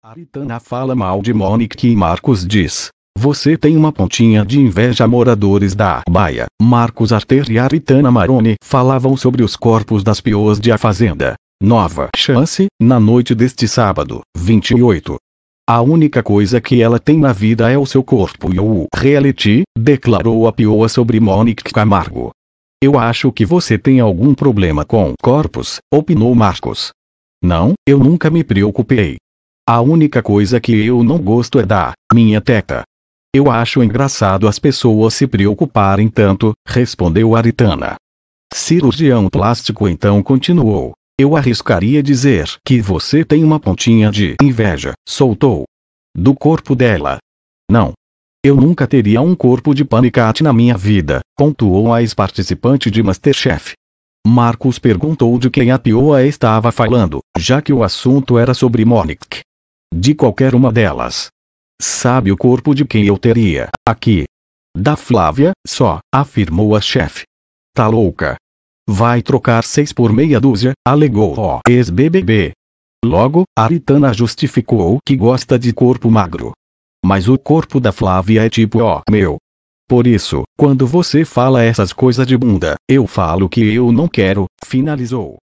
Aritana fala mal de Monique e Marcos diz. Você tem uma pontinha de inveja moradores da Baia. Marcos Arter e Aritana Maroni falavam sobre os corpos das piôs de A Fazenda. Nova chance, na noite deste sábado, 28. A única coisa que ela tem na vida é o seu corpo e o reality, declarou a pioa sobre Monique Camargo. Eu acho que você tem algum problema com corpos, opinou Marcos. Não, eu nunca me preocupei. A única coisa que eu não gosto é da minha teta. Eu acho engraçado as pessoas se preocuparem tanto, respondeu Aritana. Cirurgião plástico então continuou. Eu arriscaria dizer que você tem uma pontinha de inveja, soltou. Do corpo dela. Não. Eu nunca teria um corpo de panicate na minha vida, pontuou a ex-participante de Masterchef. Marcos perguntou de quem a Pioa estava falando, já que o assunto era sobre Monique. De qualquer uma delas. Sabe o corpo de quem eu teria, aqui. Da Flávia, só, afirmou a chefe. Tá louca. Vai trocar seis por meia dúzia, alegou o ex-BBB. Logo, Aritana justificou que gosta de corpo magro. Mas o corpo da Flávia é tipo ó, meu. Por isso, quando você fala essas coisas de bunda, eu falo que eu não quero, finalizou.